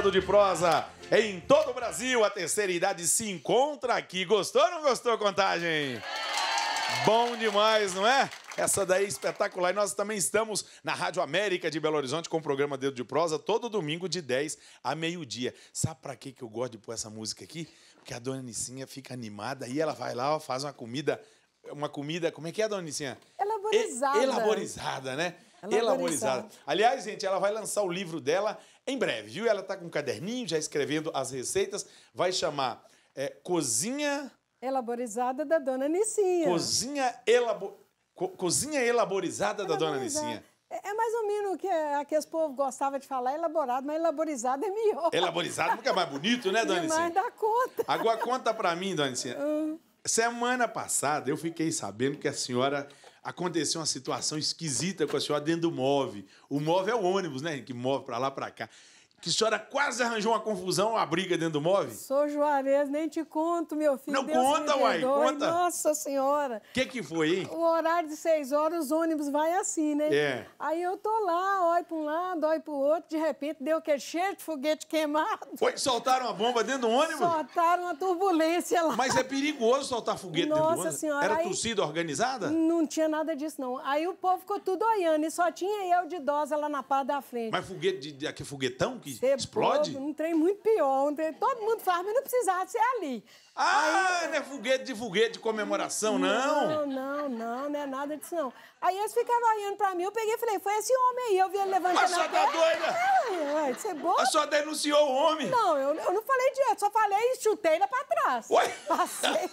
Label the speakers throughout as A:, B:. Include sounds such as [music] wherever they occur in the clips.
A: Dedo de Prosa em todo o Brasil. A terceira idade se encontra aqui. Gostou ou não gostou, contagem? Bom demais, não é? Essa daí é espetacular. E nós também estamos na Rádio América de Belo Horizonte com o programa Dedo de Prosa todo domingo de 10 a meio-dia. Sabe para que eu gosto de pôr essa música aqui? Porque a dona Nicinha fica animada e ela vai lá, faz uma comida, uma comida, como é que é, dona Nicinha?
B: Elaborizada. E elaborizada,
A: né? É elaborizada. Aliás, gente, ela vai lançar o livro dela em breve, viu? Ela está com um caderninho, já escrevendo as receitas. Vai chamar é, Cozinha...
B: Elaborizada da Dona Nicinha.
A: Cozinha, elabo... Co Cozinha elaborizada, da Dona Nicinha.
B: É, é mais ou menos o que, é, aqueles que os gostava de falar, elaborado, mas elaborizado é melhor. Elaborizado fica mais
A: bonito, né, [laughs] Dona mais
B: dá conta. Agora conta
A: pra mim, Dona Nicinha. Hum. [laughs] Semana passada eu fiquei sabendo que a senhora aconteceu uma situação esquisita com a senhora dentro do MOV. O MOV é o ônibus, né? Que move para lá, para cá que a senhora quase arranjou uma confusão, uma briga dentro do móvel?
B: Sou Juarez, nem te conto, meu filho. Não, Deus conta, uai, conta. Nossa Senhora.
A: O que que foi, hein? O
B: horário de seis horas, os ônibus vai assim, né? É. Aí eu tô lá, olho pra um lado, olho pro outro, de repente deu aquele cheiro de foguete queimado. Foi?
A: Soltaram uma bomba dentro do ônibus?
B: Soltaram uma
A: turbulência lá. Mas é perigoso soltar foguete Nossa dentro do ônibus? Nossa Senhora. Era torcida organizada? Não
B: tinha nada disso, não. Aí o povo ficou tudo olhando e só tinha eu de idosa lá na parte da frente. Mas
A: foguete, de, aquele foguetão que é explode? Um
B: trem muito pior, um trem, todo mundo faz, mas não precisava ser é ali.
A: Ah, aí, não é foguete de foguete de comemoração, não?
B: Não, não, não, não é nada disso, não. Aí eles ficavam olhando pra mim, eu peguei e falei, foi esse homem aí, eu vi ele levantando Mas a senhora tá doida? Ai, é, você é boa? A senhora denunciou o homem. Não, eu, eu não falei direito, só falei e chutei ele pra trás. Ué? Passei,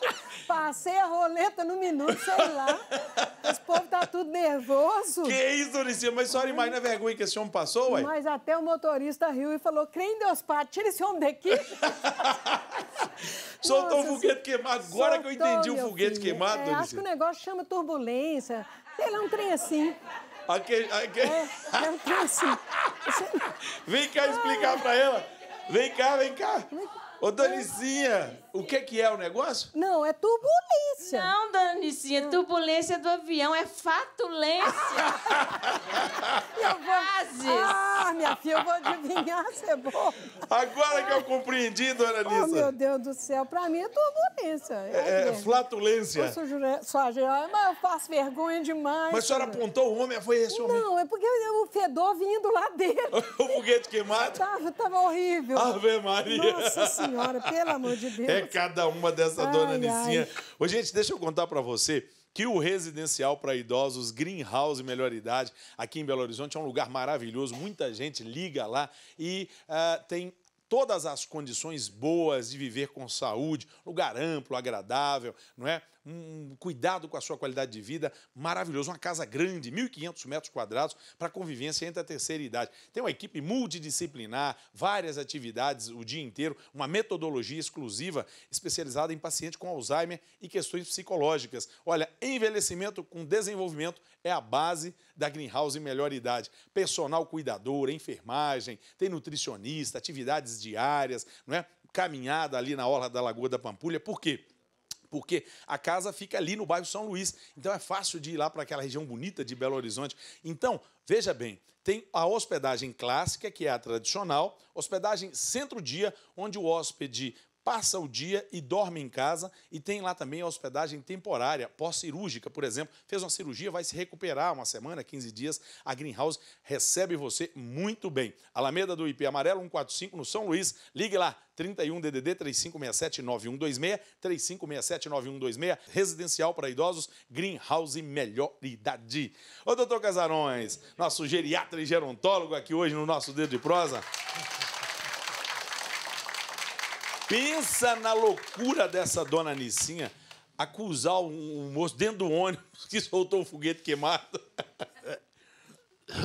B: passei a roleta no minuto, sei lá. Esse povo tá tudo nervoso. Que isso,
A: Doricinha, mas a senhora imagina a vergonha que esse homem passou, ué? Mas
B: até o motorista riu e falou, crê em Deus, Pai, tira esse homem daqui.
A: [laughs] Soltou o foguete assim, queimado. Agora que eu entendi o foguete filho. queimado, é, Acho que o
B: negócio chama turbulência. Sei
A: lá, um trem assim. Aquele, aquele... É, é um trem assim. [laughs] Vem cá explicar ah. pra ela. Vem cá, vem cá. Ô, Donicinha. O que, que é o negócio? Não, é turbulência.
B: Não, Danicinha, turbulência do avião é fatulência. [laughs] eu vou... Ah, minha filha, eu vou adivinhar, é bom.
A: Agora que eu compreendi, dona Nissa. Oh, meu
B: Deus do céu, pra mim é turbulência. É, é, é
A: flatulência. Eu sou
B: jure... mas eu faço vergonha demais. Mas a senhora
A: apontou o homem, foi esse homem? Não, é porque o fedor vindo lá dentro. [laughs] o foguete queimado? Tava, tava horrível. Ave Maria. Nossa Senhora, pelo amor de é Deus. É [laughs] cada uma dessa ai, dona Nicinha. Ô, gente, deixa eu contar para você que o residencial para idosos Greenhouse Melhor Idade aqui em Belo Horizonte é um lugar maravilhoso, muita gente liga lá e uh, tem todas as condições boas de viver com saúde, lugar amplo, agradável, não é? um cuidado com a sua qualidade de vida maravilhoso. Uma casa grande, 1.500 metros quadrados, para convivência entre a terceira idade. Tem uma equipe multidisciplinar, várias atividades o dia inteiro, uma metodologia exclusiva especializada em paciente com Alzheimer e questões psicológicas. Olha, envelhecimento com desenvolvimento é a base da Greenhouse Melhor Idade. Personal cuidador, enfermagem, tem nutricionista, atividades diárias, não é? Caminhada ali na orla da Lagoa da Pampulha. Por quê? porque a casa fica ali no bairro São Luís. Então é fácil de ir lá para aquela região bonita de Belo Horizonte. Então, veja bem, tem a hospedagem clássica, que é a tradicional, hospedagem centro-dia, onde o hóspede passa o dia e dorme em casa e tem lá também a hospedagem temporária, pós-cirúrgica, por exemplo. Fez uma cirurgia, vai se recuperar uma semana, 15 dias. A Greenhouse recebe você muito bem. Alameda do IP Amarelo 145 no São Luís. Ligue lá, 31 DDD 3567 9126, 3567 9126, residencial para idosos, Greenhouse Melhor Idade. Ô, doutor Casarões, nosso geriatra e gerontólogo aqui hoje no nosso Dedo de Prosa. Pensa na loucura dessa dona Nicinha acusar um, um moço dentro do ônibus que soltou um foguete
C: queimado. [laughs]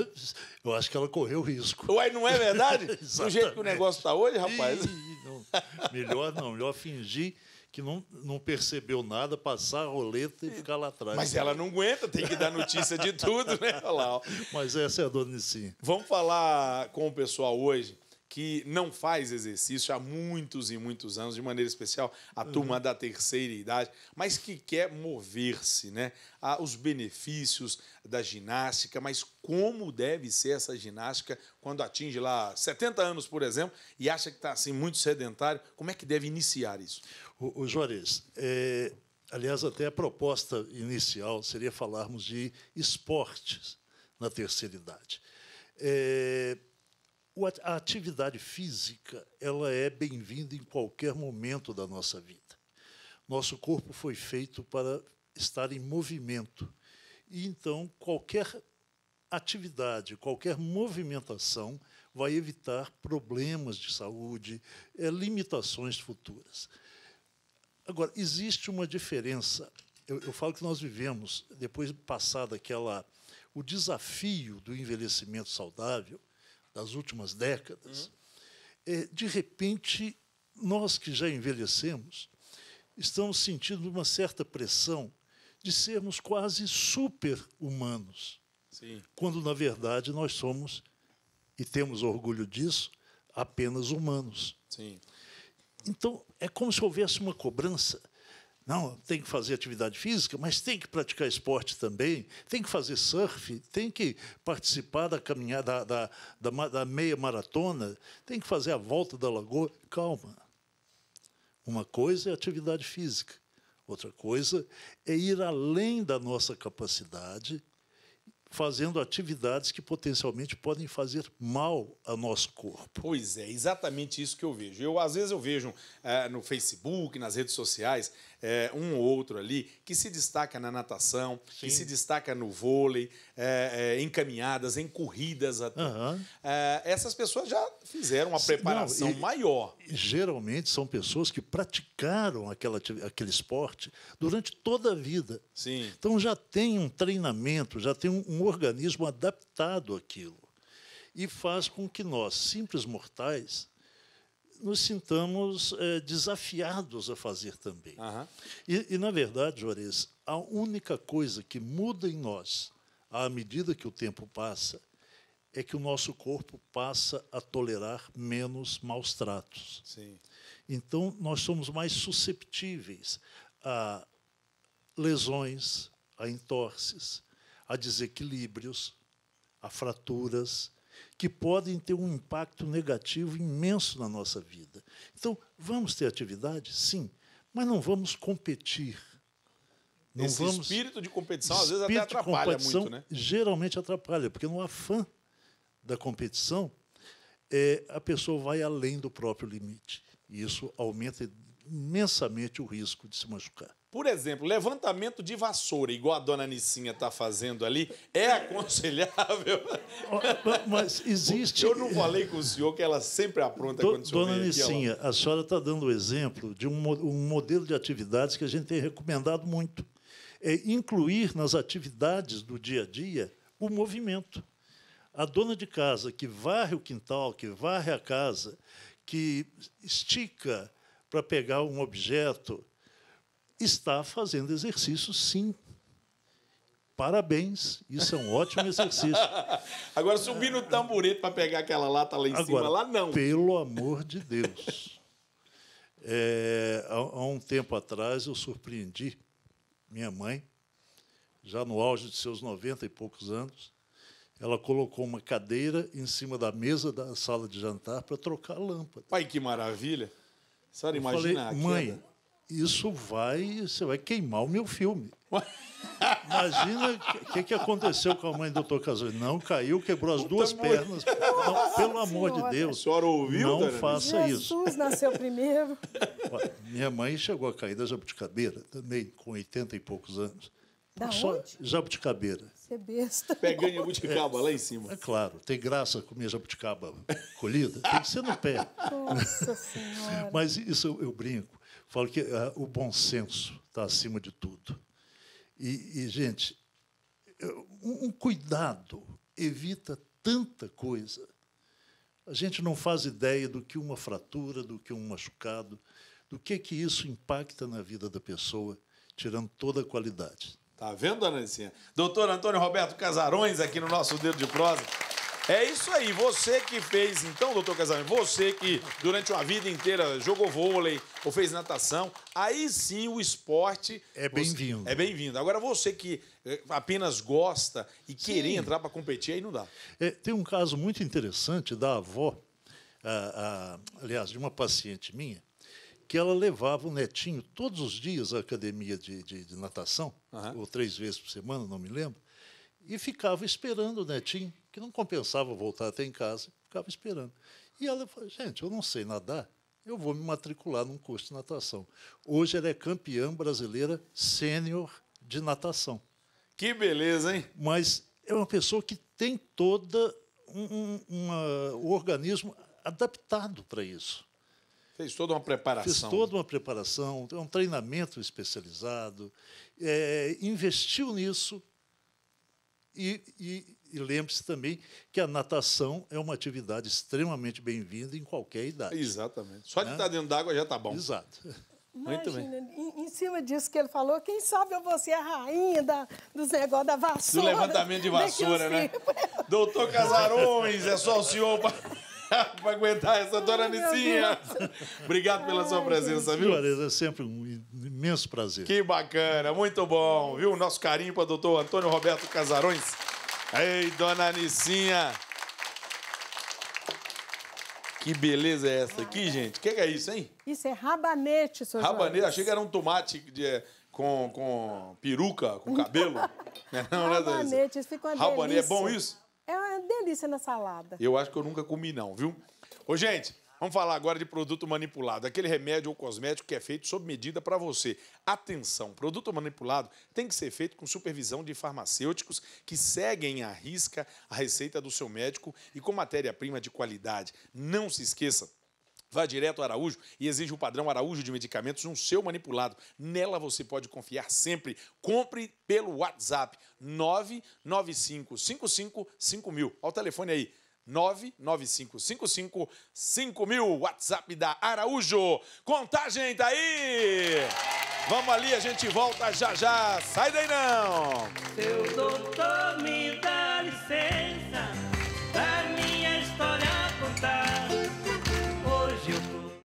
C: Eu acho que ela correu risco. Uai, não é verdade? [laughs] do jeito que o negócio está hoje, rapaz. Ih, não. Melhor não, melhor fingir que não, não percebeu nada, passar a roleta e ficar lá atrás. Mas ela não aguenta, tem que dar notícia de tudo, né? Olha lá,
A: ó. Mas essa é a dona Nicinha. Vamos falar com o pessoal hoje que não faz exercício há muitos e muitos anos, de maneira especial a turma uhum. da terceira idade, mas que quer mover-se, né? Há ah, os benefícios da ginástica, mas como deve ser essa ginástica quando atinge lá 70
C: anos, por exemplo, e acha que está assim muito sedentário? Como é que deve iniciar isso? O, o Juarez, é, aliás, até a proposta inicial seria falarmos de esportes na terceira idade. É, a atividade física ela é bem-vinda em qualquer momento da nossa vida. Nosso corpo foi feito para estar em movimento. E então qualquer atividade, qualquer movimentação vai evitar problemas de saúde, eh, limitações futuras. Agora, existe uma diferença. Eu, eu falo que nós vivemos, depois passada aquela. o desafio do envelhecimento saudável, das últimas décadas, uhum. de repente, nós que já envelhecemos, estamos sentindo uma certa pressão de sermos quase super-humanos, quando, na verdade, nós somos, e temos orgulho disso, apenas humanos. Sim. Então, é como se houvesse uma cobrança não, tem que fazer atividade física, mas tem que praticar esporte também, tem que fazer surf, tem que participar da caminhada, da, da, da, da meia maratona, tem que fazer a volta da lagoa. Calma. Uma coisa é atividade física, outra coisa é ir além da nossa capacidade, fazendo atividades que potencialmente podem fazer mal ao nosso corpo.
A: Pois é, exatamente isso que eu vejo. Eu às vezes eu vejo uh, no Facebook, nas redes sociais, é, um ou outro ali que se destaca na natação, Sim. que se destaca no vôlei, é, é, em caminhadas, em corridas até. Uhum. essas pessoas já fizeram uma preparação Não, e, maior.
C: Geralmente são pessoas que praticaram aquela, aquele esporte durante toda a vida. Sim. Então já tem um treinamento, já tem um, um organismo adaptado àquilo. E faz com que nós, simples mortais, nos sintamos é, desafiados a fazer também. Uhum. E, e, na verdade, Juarez, a única coisa que muda em nós à medida que o tempo passa é que o nosso corpo passa a tolerar menos maus tratos. Sim. Então, nós somos mais susceptíveis a lesões, a entorses, a desequilíbrios, a fraturas que podem ter um impacto negativo imenso na nossa vida. Então, vamos ter atividade? Sim, mas não vamos competir. Não Esse vamos... espírito
A: de competição, às vezes, até atrapalha muito, né?
C: Geralmente atrapalha, porque no afã da competição, é, a pessoa vai além do próprio limite. E isso aumenta imensamente o risco de se machucar.
A: Por exemplo, levantamento de vassoura, igual a dona Nicinha está fazendo ali, é aconselhável. Mas existe. Eu não falei com o senhor que ela sempre apronta quando o senhor Dona Nicinha,
C: ela... a senhora está dando o exemplo de um, um modelo de atividades que a gente tem recomendado muito. É incluir nas atividades do dia a dia o movimento. A dona de casa que varre o quintal, que varre a casa, que estica para pegar um objeto está fazendo exercício, sim. Parabéns, isso é um ótimo
A: exercício. [laughs] Agora, subir no tamborete para pegar aquela lata lá em Agora, cima, lá não.
C: Pelo amor de Deus. É, há, há um tempo atrás, eu surpreendi minha mãe, já no auge de seus 90 e poucos anos, ela colocou uma cadeira em cima da mesa da sala de jantar para trocar a lâmpada. Pai, que maravilha! só imaginar. imagina falei, queda. Mãe, isso vai, você vai queimar o meu filme. Imagina o que, que aconteceu com a mãe do Dr. Casoeiro. Não caiu, quebrou as duas pernas. Não, pelo amor de Deus. A senhora ouviu, não faça Jesus isso.
B: Jesus nasceu primeiro.
C: Minha mãe chegou a cair da jabuticabeira, também com 80 e poucos anos. Da Só onde? Jabuticabeira.
B: Você é besta.
C: Pegando jabuticaba é, lá em cima. É claro, tem graça comer jabuticaba colhida. Tem que ser no pé. Nossa
A: Senhora. Mas
C: isso eu, eu brinco. Falo que ah, o bom senso está acima de tudo. E, e gente, um, um cuidado evita tanta coisa. A gente não faz ideia do que uma fratura, do que um machucado, do que é que isso impacta na vida da pessoa, tirando toda a qualidade. Tá vendo, Anicinha? Doutor Antônio Roberto
A: Casarões aqui no nosso Dedo de Prosa. É isso aí, você que fez, então, doutor Casamento, você que durante uma vida inteira jogou vôlei ou fez natação, aí sim
C: o esporte... É bem-vindo. É
A: bem-vindo. Agora, você que eh, apenas gosta
C: e querer sim. entrar para competir, aí não dá. É, tem um caso muito interessante da avó, a, a, aliás, de uma paciente minha, que ela levava o netinho todos os dias à academia de, de, de natação, uhum. ou três vezes por semana, não me lembro, e ficava esperando o netinho que não compensava voltar até em casa, ficava esperando. E ela falou: gente, eu não sei nadar, eu vou me matricular num curso de natação. Hoje ela é campeã brasileira sênior de natação. Que beleza, hein? Mas é uma pessoa que tem toda um, um o organismo adaptado para isso.
A: Fez toda uma preparação. Fez toda
C: uma preparação, é um treinamento especializado, é, investiu nisso e, e, e lembre-se também que a natação é uma atividade extremamente bem-vinda em qualquer idade. Exatamente. Só né? de tá estar dentro d'água já está bom. Exato. Muito Imagina,
B: bem. Em, em, cima disso que ele falou, quem sabe eu vou ser a rainha da, dos negócios da vassoura. Do levantamento
A: de vassoura, né? Doutor Casarões, é só o senhor para [laughs] aguentar essa dona Nicinha. Obrigado pela Ai, sua presença, viu?
C: Clareza, é sempre um imenso prazer. Que
A: bacana, muito bom, viu? Nosso carinho para o doutor Antônio Roberto Casarões. Ei, dona Nicinha! Que beleza é essa aqui, gente? O que, é isso, hein?
B: Isso é rabanete, senhor. Rabanete, Jorge. achei que era um
A: tomate de, com, com peruca, com cabelo. [laughs] não, não, é rabanete,
B: isso fica uma rabanete. delícia. Rabanete, é bom isso? É uma delícia na salada. Eu
A: acho que eu nunca comi, não, viu? Ô, gente, Vamos falar agora de produto manipulado, aquele remédio ou cosmético que é feito sob medida para você. Atenção, produto manipulado tem que ser feito com supervisão de farmacêuticos que seguem à risca a receita do seu médico e com matéria-prima de qualidade. Não se esqueça, Vá direto ao Araújo e exige o padrão Araújo de medicamentos no seu manipulado. Nela você pode confiar sempre. Compre pelo WhatsApp 995555000. Olha o telefone aí, 995555000, WhatsApp da Araújo. Contagem tá aí! Vamos ali, a gente volta já já. Sai daí não! Seu doutor
B: me dá